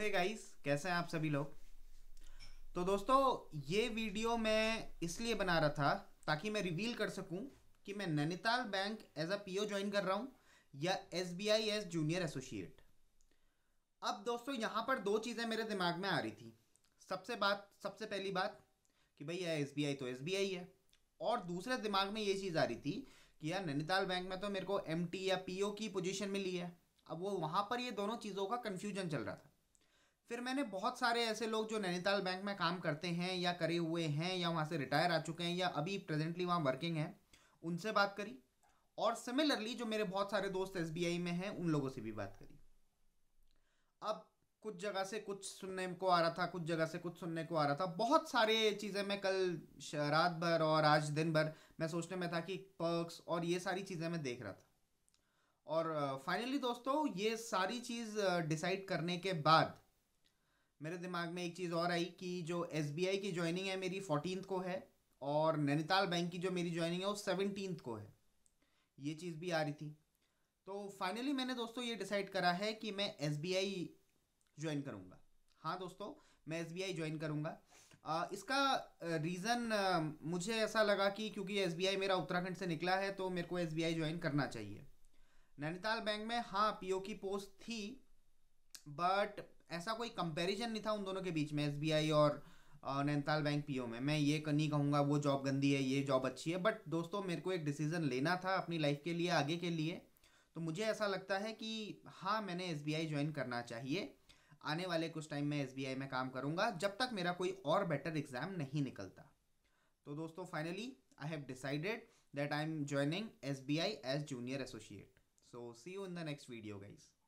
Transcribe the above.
हे hey guys कैसे हैं आप सभी लोग तो दोस्तों ये वीडियो मैं इसलिए बना रहा था ताकि मैं रिवील कर सकूं कि मैं Nainital bank as a PO join कर रहा हूं या S B I as junior associate अब दोस्तों यहाँ पर दो चीज़ें मेरे दिमाग में आ रही थी सबसे बात सबसे पहली बात कि भाई यार एस बी आई तो एस बी आई है और दूसरे दिमाग में ये चीज़ आ रही थी कि यार नैनीताल बैंक में तो मेरे को एम टी या पी ओ की पोजिशन मिली है अब वो वहाँ पर ये दोनों चीज़ों का कन्फ्यूजन चल रहा था फिर मैंने बहुत सारे ऐसे लोग जो नैनीताल बैंक में काम करते हैं या करे हुए हैं या वहाँ से रिटायर आ चुके हैं या अभी प्रेजेंटली वहाँ वर्किंग हैं उनसे बात करी और सिमिलरली जो मेरे बहुत सारे दोस्त एस में हैं उन लोगों से भी बात करी अब कुछ जगह से कुछ सुनने को आ रहा था कुछ जगह से कुछ सुनने को आ रहा था बहुत सारे चीज़ें मैं कल रात भर और आज दिन भर मैं सोचने में था कि पर्क्स और ये सारी चीज़ें मैं देख रहा था और फाइनली दोस्तों ये सारी चीज़ डिसाइड करने के बाद मेरे दिमाग में एक चीज़ और आई कि जो एस की ज्वाइनिंग है मेरी फोर्टीन को है और नैनीताल बैंक की जो मेरी ज्वाइनिंग है वो सेवनटीन को है ये चीज़ भी आ रही थी तो फाइनली मैंने दोस्तों ये डिसाइड करा है कि मैं एस ज्वाइन करूँगा हाँ दोस्तों मैं एस ज्वाइन करूँगा इसका रीज़न मुझे ऐसा लगा कि क्योंकि एस मेरा उत्तराखंड से निकला है तो मेरे को एस ज्वाइन करना चाहिए नैनीताल बैंक में हाँ पी की पोस्ट थी बट ऐसा कोई कंपेरिजन नहीं था उन दोनों के बीच में एस और नैनीताल बैंक पीओ में मैं ये नहीं कहूँगा वो जॉब गंदी है ये जॉब अच्छी है बट दोस्तों मेरे को एक डिसीज़न लेना था अपनी लाइफ के लिए आगे के लिए तो मुझे ऐसा लगता है कि हाँ मैंने एस ज्वाइन करना चाहिए आने वाले कुछ टाइम में एस में काम करूँगा जब तक मेरा कोई और बेटर एग्ज़ाम नहीं निकलता तो दोस्तों finally I have decided that I am joining S B I as junior associate so see you in the next video guys